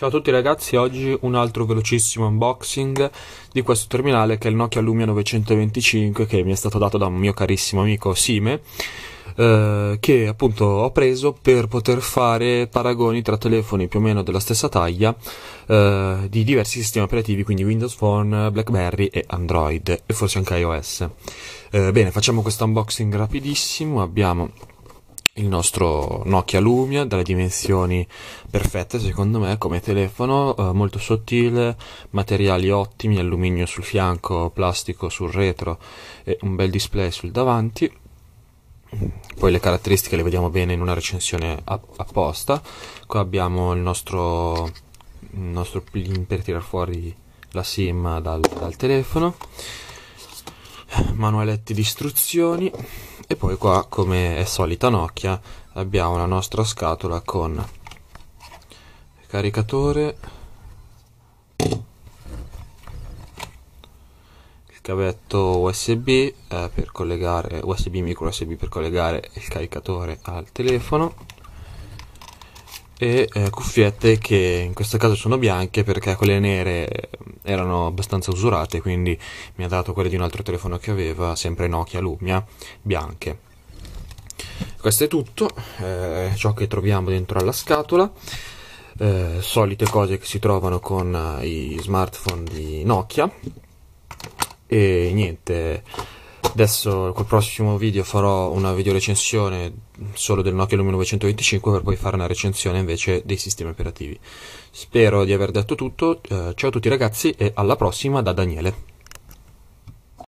Ciao a tutti ragazzi, oggi un altro velocissimo unboxing di questo terminale che è il Nokia Lumia 925 che mi è stato dato da un mio carissimo amico Sime eh, che appunto ho preso per poter fare paragoni tra telefoni più o meno della stessa taglia eh, di diversi sistemi operativi quindi Windows Phone, Blackberry e Android e forse anche iOS eh, bene, facciamo questo unboxing rapidissimo abbiamo il nostro Nokia Lumia, dalle dimensioni perfette secondo me come telefono, eh, molto sottile, materiali ottimi, alluminio sul fianco, plastico sul retro e un bel display sul davanti. Poi le caratteristiche le vediamo bene in una recensione apposta. Qua abbiamo il nostro, il nostro plin per tirar fuori la SIM dal, dal telefono, manualetti di istruzioni e poi qua, come è solita Nokia, abbiamo la nostra scatola con caricatore, il cavetto USB eh, per collegare USB micro USB per collegare il caricatore al telefono e eh, cuffiette che in questo caso sono bianche perché quelle nere erano abbastanza usurate, quindi mi ha dato quelle di un altro telefono che aveva, sempre Nokia Lumia, bianche. Questo è tutto, eh, ciò che troviamo dentro alla scatola. Eh, solite cose che si trovano con eh, i smartphone di Nokia e niente Adesso col prossimo video farò una video recensione solo del Nokia Lumia 925 per poi fare una recensione invece dei sistemi operativi. Spero di aver detto tutto, eh, ciao a tutti ragazzi e alla prossima da Daniele.